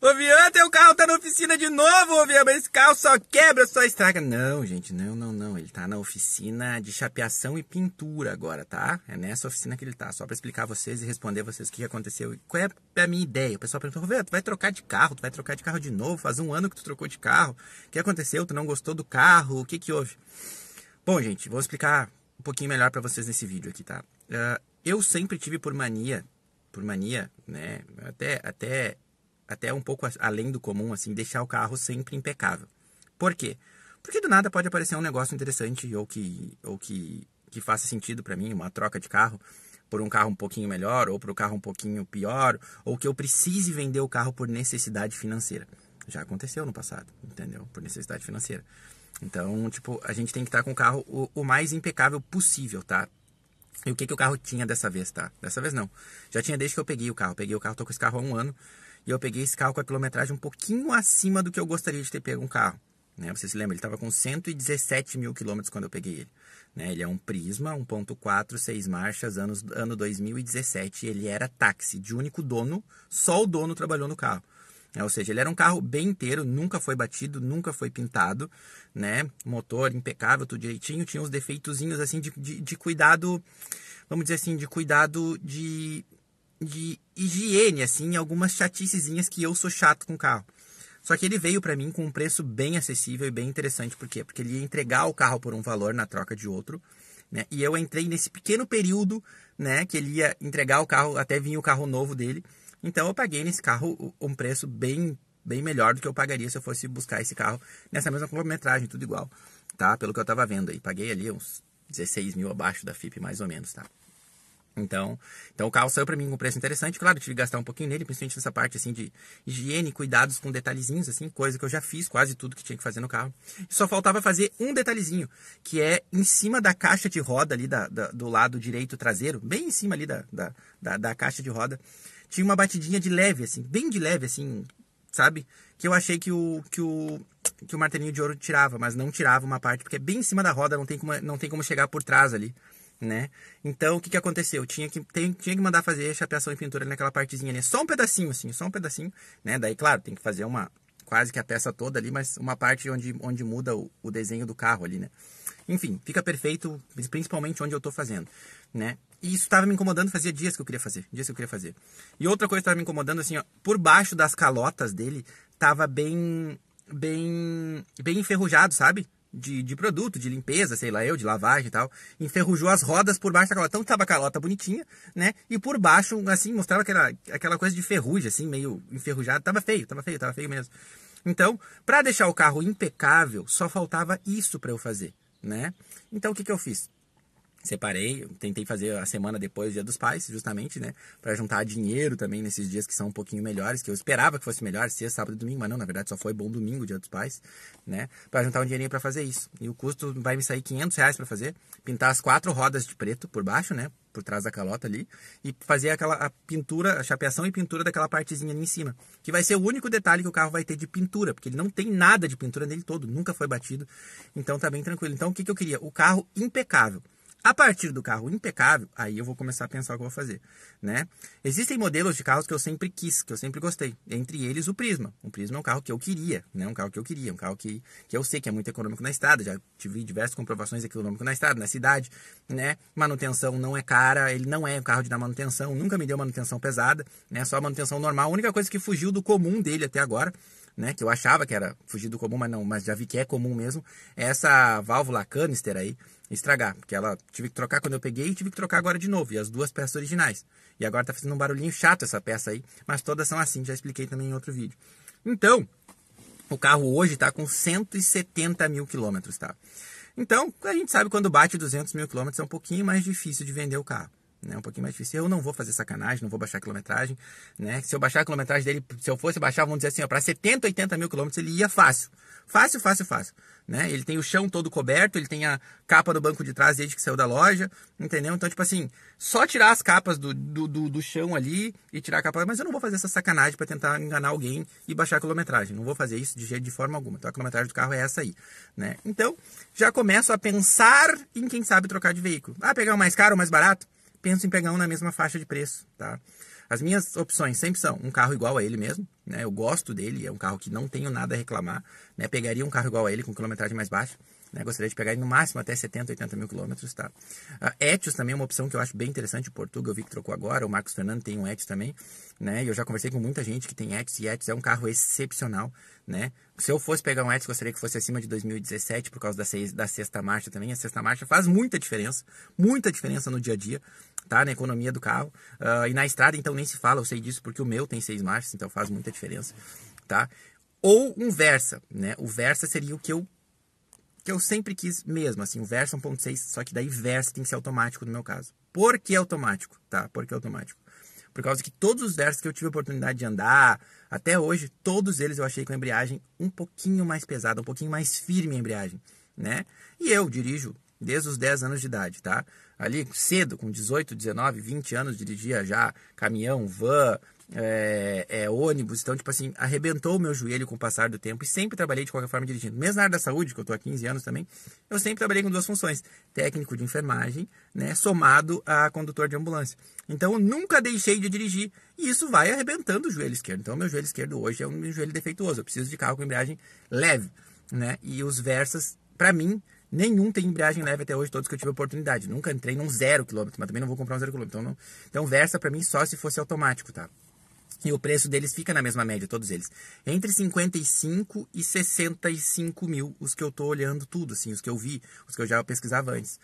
Ô Vian, teu carro tá na oficina de novo, ô Vian, mas esse carro só quebra, só estraga. Não, gente, não, não, não. Ele tá na oficina de chapeação e pintura agora, tá? É nessa oficina que ele tá. Só pra explicar a vocês e responder a vocês o que aconteceu qual é a minha ideia. O pessoal perguntou, Vian, tu vai trocar de carro, tu vai trocar de carro de novo, faz um ano que tu trocou de carro. O que aconteceu? Tu não gostou do carro? O que que houve? Bom, gente, vou explicar um pouquinho melhor para vocês nesse vídeo aqui, tá? Uh, eu sempre tive por mania, por mania, né? Até, até até um pouco além do comum, assim, deixar o carro sempre impecável. Por quê? Porque do nada pode aparecer um negócio interessante ou que, ou que, que faça sentido para mim, uma troca de carro por um carro um pouquinho melhor ou por um carro um pouquinho pior, ou que eu precise vender o carro por necessidade financeira. Já aconteceu no passado, entendeu? Por necessidade financeira. Então, tipo, a gente tem que estar com o carro o, o mais impecável possível, tá? E o que, que o carro tinha dessa vez, tá? Dessa vez não. Já tinha desde que eu peguei o carro. Peguei o carro, tô com esse carro há um ano. E eu peguei esse carro com a quilometragem um pouquinho acima do que eu gostaria de ter pego um carro. Né? Você se lembra, ele estava com 117 mil quilômetros quando eu peguei ele. Né? Ele é um Prisma 1.4, 6 marchas, anos, ano 2017. Ele era táxi de único dono, só o dono trabalhou no carro. É, ou seja, ele era um carro bem inteiro, nunca foi batido, nunca foi pintado, né? Motor impecável, tudo direitinho, tinha uns defeitozinhos assim de, de, de cuidado, vamos dizer assim, de cuidado de de higiene, assim, algumas chaticezinhas que eu sou chato com o carro. Só que ele veio para mim com um preço bem acessível e bem interessante, por quê? Porque ele ia entregar o carro por um valor na troca de outro, né? E eu entrei nesse pequeno período, né, que ele ia entregar o carro até vir o carro novo dele. Então eu paguei nesse carro um preço bem bem melhor do que eu pagaria se eu fosse buscar esse carro nessa mesma quilometragem, tudo igual, tá? Pelo que eu tava vendo aí, paguei ali uns 16 mil abaixo da FIP mais ou menos, tá? Então, então o carro saiu para mim com um preço interessante. Claro, tive que gastar um pouquinho nele, principalmente nessa parte assim de higiene, cuidados com detalhezinhos, assim, coisa que eu já fiz quase tudo que tinha que fazer no carro. só faltava fazer um detalhezinho, que é em cima da caixa de roda ali da, da, do lado direito traseiro, bem em cima ali da, da, da caixa de roda, tinha uma batidinha de leve, assim, bem de leve, assim, sabe? Que eu achei que o, que o, que o martelinho de ouro tirava, mas não tirava uma parte, porque é bem em cima da roda, não tem como, não tem como chegar por trás ali né? Então, o que, que aconteceu? Tinha que, tem, tinha que mandar fazer chapeação e pintura naquela partezinha né? só um pedacinho, assim, só um pedacinho, né? Daí, claro, tem que fazer uma, quase que a peça toda ali, mas uma parte onde, onde muda o, o desenho do carro ali, né? Enfim, fica perfeito, principalmente onde eu tô fazendo, né? E isso estava me incomodando, fazia dias que eu queria fazer, dias que eu queria fazer. E outra coisa que estava me incomodando, assim, ó, por baixo das calotas dele, tava bem, bem, bem enferrujado, sabe? de, de produto, de limpeza, sei lá eu, de lavagem e tal. Enferrujou as rodas por baixo, aquela tão tabacalota bonitinha, né? E por baixo, assim, mostrava aquela, aquela coisa de ferrugem, assim, meio enferrujado. Tava feio, tava feio, tava feio mesmo. Então, para deixar o carro impecável, só faltava isso para eu fazer, né? Então, o que, que eu fiz? separei, tentei fazer a semana depois do Dia dos Pais, justamente, né, para juntar dinheiro também nesses dias que são um pouquinho melhores, que eu esperava que fosse melhor, sexta, sábado e domingo, mas não, na verdade só foi bom domingo, Dia dos Pais, né, para juntar um dinheirinho para fazer isso. E o custo vai me sair 500 reais para fazer, pintar as quatro rodas de preto por baixo, né, por trás da calota ali e fazer aquela a pintura, a chapeação e pintura daquela partezinha ali em cima, que vai ser o único detalhe que o carro vai ter de pintura, porque ele não tem nada de pintura nele todo, nunca foi batido, então tá bem tranquilo. Então o que, que eu queria? O carro impecável. A partir do carro impecável, aí eu vou começar a pensar o que eu vou fazer, né? Existem modelos de carros que eu sempre quis, que eu sempre gostei. Entre eles, o Prisma. O Prisma é um carro que eu queria, né? Um carro que eu queria, um carro que, que eu sei que é muito econômico na estrada. Já tive diversas comprovações econômico na estrada, na cidade, né? Manutenção não é cara, ele não é um carro de dar manutenção, nunca me deu manutenção pesada, né? Só manutenção normal. A única coisa que fugiu do comum dele até agora né, que eu achava que era fugir do comum, mas não, mas já vi que é comum mesmo, é essa válvula canister aí, estragar, porque ela tive que trocar quando eu peguei e tive que trocar agora de novo, e as duas peças originais. E agora tá fazendo um barulhinho chato essa peça aí, mas todas são assim, já expliquei também em outro vídeo. Então, o carro hoje tá com 170 mil quilômetros, tá? Então, a gente sabe quando bate 200 mil quilômetros é um pouquinho mais difícil de vender o carro né? Um pouquinho mais difícil. Eu não vou fazer sacanagem, não vou baixar a quilometragem, né? Se eu baixar a quilometragem dele, se eu fosse baixar, vamos dizer assim, ó, para 70, 80 mil quilômetros ele ia fácil. Fácil, fácil, fácil. Né? Ele tem o chão todo coberto, ele tem a capa do banco de trás desde que saiu da loja, entendeu? Então, tipo assim, só tirar as capas do, do, do, do chão ali e tirar a capa. Mas eu não vou fazer essa sacanagem para tentar enganar alguém e baixar a quilometragem. Não vou fazer isso de jeito de forma alguma. Então, a quilometragem do carro é essa aí, né? Então, já começo a pensar em quem sabe trocar de veículo. Ah, pegar o mais caro ou mais barato? penso em pegar um na mesma faixa de preço, tá? As minhas opções sempre são um carro igual a ele mesmo, né? Eu gosto dele, é um carro que não tenho nada a reclamar, né? Pegaria um carro igual a ele com quilometragem mais baixa. Né? Gostaria de pegar no máximo até 70, 80 mil quilômetros. Tá? Uh, ah, Etios também é uma opção que eu acho bem interessante. O Portugal, eu vi que trocou agora. O Marcos Fernando tem um Etios também. Né? E eu já conversei com muita gente que tem Etios. E Etios é um carro excepcional. Né? Se eu fosse pegar um Etios, gostaria que fosse acima de 2017 por causa da, seis, da sexta marcha também. A sexta marcha faz muita diferença. Muita diferença no dia a dia. Tá, na economia do carro. Uh, e na estrada, então, nem se fala, eu sei disso, porque o meu tem seis marchas, então faz muita diferença. Tá? ou um Versa, né? O Versa seria o que eu que eu sempre quis mesmo, assim, o verso 1.6, só que daí verso tem que ser automático no meu caso. Por que automático? Tá, por que automático? Por causa que todos os versos que eu tive a oportunidade de andar, até hoje, todos eles eu achei com a embreagem um pouquinho mais pesada, um pouquinho mais firme a embreagem, né? E eu dirijo desde os 10 anos de idade, tá? Ali cedo, com 18, 19, 20 anos, dirigia já caminhão, van, é, é, ônibus. Então, tipo assim, arrebentou o meu joelho com o passar do tempo e sempre trabalhei de qualquer forma dirigindo. Mesmo na área da saúde, que eu estou há 15 anos também, eu sempre trabalhei com duas funções: técnico de enfermagem, né, somado a condutor de ambulância. Então, eu nunca deixei de dirigir e isso vai arrebentando o joelho esquerdo. Então, meu joelho esquerdo hoje é um joelho defeituoso. Eu preciso de carro com embreagem leve, né? E os Versas, para mim, Nenhum tem embreagem leve até hoje, todos que eu tive oportunidade. Nunca entrei num zero quilômetro, mas também não vou comprar um zero quilômetro. Então, não... então Versa para mim só se fosse automático, tá? E o preço deles fica na mesma média, todos eles. Entre 55 e 65 mil, os que eu tô olhando tudo, assim, os que eu vi, os que eu já pesquisava antes.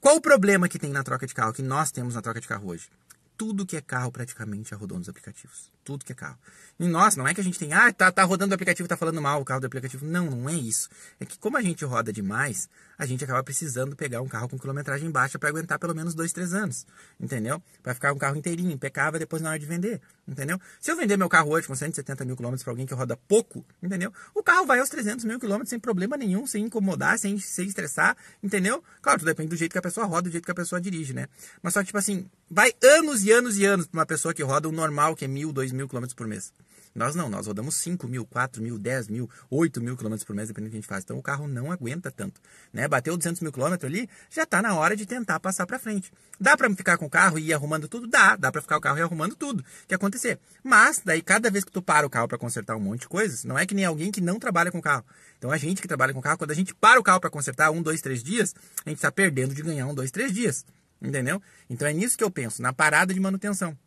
Qual o problema que tem na troca de carro, que nós temos na troca de carro hoje? Tudo que é carro praticamente é rodou nos aplicativos tudo que é carro. E nossa, não é que a gente tem, ah, tá, tá rodando o aplicativo, tá falando mal o carro do aplicativo. Não, não é isso. É que como a gente roda demais, a gente acaba precisando pegar um carro com quilometragem baixa para aguentar pelo menos dois, três anos. Entendeu? Para ficar um carro inteirinho, impecável depois na hora de vender. Entendeu? Se eu vender meu carro hoje com 170 mil quilômetros para alguém que roda pouco, entendeu? O carro vai aos 300 mil quilômetros sem problema nenhum, sem incomodar, sem, se estressar, entendeu? Claro, tudo depende do jeito que a pessoa roda, do jeito que a pessoa dirige, né? Mas só, tipo assim, vai anos e anos e anos para uma pessoa que roda o normal, que é mil, dois mil quilômetros por mês. Nós não, nós rodamos 5 mil, 4 mil, 10 mil, 8 mil quilômetros por mês, dependendo do que a gente faz. Então o carro não aguenta tanto. Né? Bateu 200 mil quilômetros ali, já está na hora de tentar passar para frente. Dá para ficar com o carro e ir arrumando tudo? Dá. Dá para ficar o carro e ir arrumando tudo que acontecer. Mas daí cada vez que tu para o carro para consertar um monte de coisas, não é que nem alguém que não trabalha com o carro. Então a gente que trabalha com o carro, quando a gente para o carro para consertar um, dois, três dias, a gente está perdendo de ganhar um, dois, três dias. Entendeu? Então é nisso que eu penso, na parada de manutenção.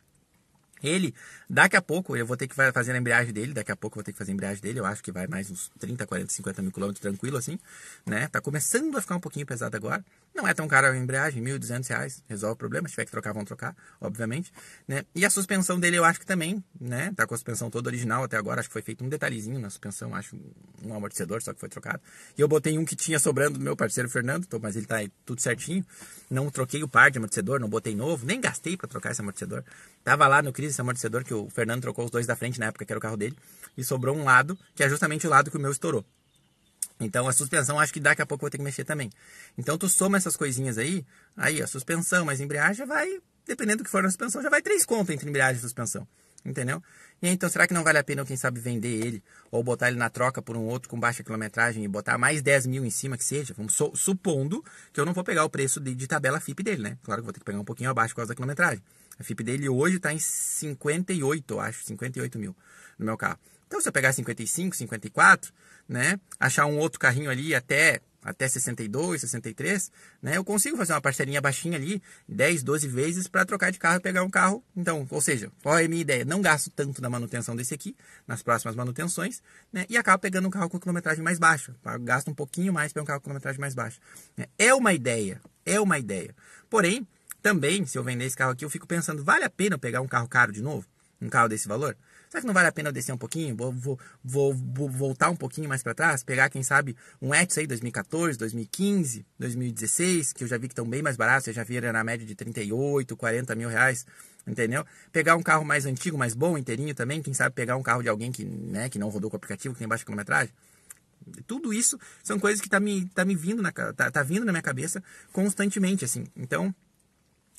Ele, daqui a pouco, eu vou ter que fazer a embreagem dele, daqui a pouco eu vou ter que fazer a embreagem dele, eu acho que vai mais uns 30, 40, 50 mil quilômetros tranquilo assim, né? Tá começando a ficar um pouquinho pesado agora, não é tão caro a embreagem, R$ 1.200, resolve o problema. Se tiver que trocar, vão trocar, obviamente. Né? E a suspensão dele, eu acho que também, né? Tá com a suspensão toda original até agora. Acho que foi feito um detalhezinho na suspensão, acho um amortecedor só que foi trocado. E eu botei um que tinha sobrando do meu parceiro Fernando, mas ele tá aí tudo certinho. Não troquei o par de amortecedor, não botei novo, nem gastei para trocar esse amortecedor. Tava lá no Cris esse amortecedor que o Fernando trocou os dois da frente na época que era o carro dele. E sobrou um lado, que é justamente o lado que o meu estourou. Então a suspensão acho que daqui a pouco vou ter que mexer também. Então tu soma essas coisinhas aí, aí a suspensão mais embreagem vai, dependendo do que for na suspensão, já vai três contas entre embreagem e suspensão. Entendeu? E então será que não vale a pena, quem sabe, vender ele ou botar ele na troca por um outro com baixa quilometragem e botar mais 10 mil em cima que seja? Vamos supondo que eu não vou pegar o preço de, de, tabela FIP dele, né? Claro que vou ter que pegar um pouquinho abaixo por causa da quilometragem. A FIP dele hoje está em 58, eu acho, 58 mil no meu carro. Então, se eu pegar 55, 54, né, achar um outro carrinho ali até até 62, 63, né, eu consigo fazer uma parcelinha baixinha ali, 10, 12 vezes para trocar de carro e pegar um carro. Então, ou seja, qual é a minha ideia? Não gasto tanto na manutenção desse aqui, nas próximas manutenções, né, e acabo pegando um carro com quilometragem mais baixa. Gasto um pouquinho mais para um carro com quilometragem mais baixa. Né. É uma ideia, é uma ideia. Porém, também, se eu vender esse carro aqui, eu fico pensando, vale a pena eu pegar um carro caro de novo? Um carro desse valor? Será que não vale a pena eu descer um pouquinho? Vou, vou, vou, vou voltar um pouquinho mais para trás, pegar, quem sabe, um Etsy aí 2014, 2015, 2016, que eu já vi que estão bem mais baratos, eu já vi na média de 38, 40 mil reais entendeu? Pegar um carro mais antigo, mais bom, inteirinho também, quem sabe pegar um carro de alguém que, né, que não rodou com o aplicativo, que tem baixa quilometragem. Tudo isso são coisas que tá me, tá me vindo na tá, tá vindo na minha cabeça constantemente assim. Então,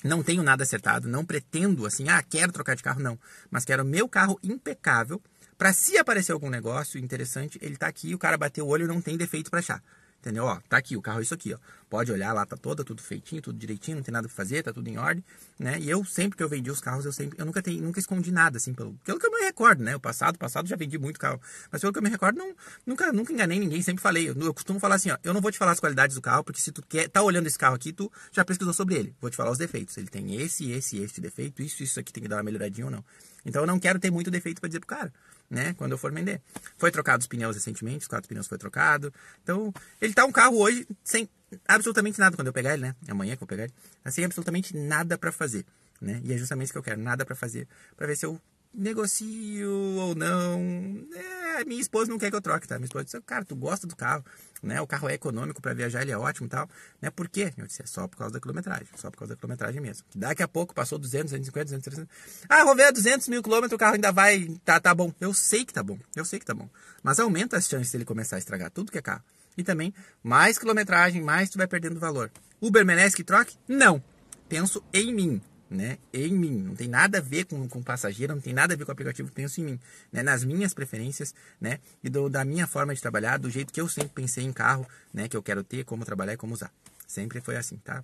não tenho nada acertado, não pretendo assim, ah, quero trocar de carro, não. Mas quero meu carro impecável para se aparecer algum negócio interessante, ele está aqui, o cara bateu o olho não tem defeito para achar. Entendeu? Ó, tá aqui, o carro é isso aqui, ó. Pode olhar lá, tá toda, tudo feitinho, tudo direitinho, não tem nada pra fazer, tá tudo em ordem, né? E eu, sempre que eu vendi os carros, eu sempre, eu nunca, tenho, nunca escondi nada, assim, pelo, pelo que eu me recordo, né? O passado, passado já vendi muito carro, mas pelo que eu me recordo, não, nunca, nunca enganei ninguém, sempre falei. Eu, eu costumo falar assim, ó, eu não vou te falar as qualidades do carro, porque se tu quer, tá olhando esse carro aqui, tu já pesquisou sobre ele. Vou te falar os defeitos. Ele tem esse, esse, esse defeito, isso, isso aqui tem que dar uma melhoradinha ou não. Então eu não quero ter muito defeito para dizer pro cara né? Quando eu for vender. Né? Foi trocado os pneus recentemente, os quatro pneus foi trocado. Então, ele tá um carro hoje sem absolutamente nada quando eu pegar ele, né? É amanhã que eu pegar ele. Sem absolutamente nada para fazer, né? E é justamente isso que eu quero, nada para fazer, para ver se eu negocio ou não. É, ah, minha esposa não quer que eu troque, tá? Minha esposa disse, cara, tu gosta do carro, né? O carro é econômico para viajar, ele é ótimo e tal, né? Por quê? Eu disse, é só por causa da quilometragem, só por causa da quilometragem mesmo. Daqui a pouco passou 200, 250, 200, 300. Ah, vou ver 200 mil quilômetros, o carro ainda vai, tá, tá bom. Eu sei que tá bom, eu sei que tá bom. Mas aumenta as chances dele começar a estragar tudo que é carro. E também, mais quilometragem, mais tu vai perdendo valor. Uber merece que troque? Não. Penso em mim né, em mim. Não tem nada a ver com, com o passageiro, não tem nada a ver com o aplicativo penso em mim. Né, nas minhas preferências né, e do, da minha forma de trabalhar, do jeito que eu sempre pensei em carro, né, que eu quero ter, como trabalhar e como usar. Sempre foi assim, tá?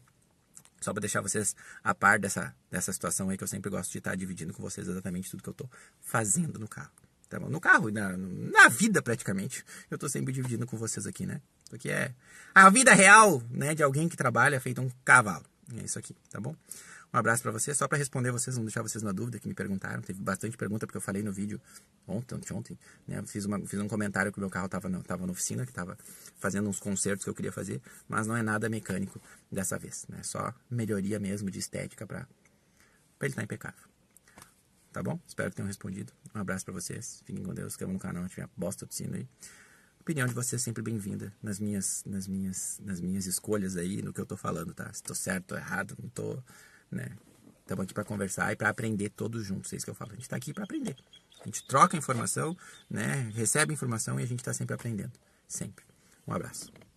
Só para deixar vocês a par dessa, dessa situação aí que eu sempre gosto de estar tá dividindo com vocês exatamente tudo que eu estou fazendo no carro. Tá bom? No carro, na, na vida praticamente, eu estou sempre dividindo com vocês aqui, né? Isso aqui é a vida real né, de alguém que trabalha feito um cavalo. É isso aqui, tá bom? Um abraço para vocês, só para responder vocês, não deixar vocês na dúvida que me perguntaram. Teve bastante pergunta porque eu falei no vídeo ontem, ontem, ontem né? Fiz, uma, fiz um comentário que o meu carro estava tava na oficina, que estava fazendo uns concertos que eu queria fazer, mas não é nada mecânico dessa vez, né? É só melhoria mesmo de estética para ele estar tá impecável. Tá bom? Espero que tenham respondido. Um abraço para vocês. Fiquem com Deus. Inscrevam no canal, tiver bosta do sino aí opinião de vocês é sempre bem-vinda nas minhas, nas minhas, nas minhas escolhas aí, no que eu tô falando, tá? Se tô certo ou errado, não tô né? Estamos aqui para conversar e para aprender todos juntos. É isso que eu falo. A gente está aqui para aprender. A gente troca informação, né? Recebe informação e a gente está sempre aprendendo. Sempre. Um abraço.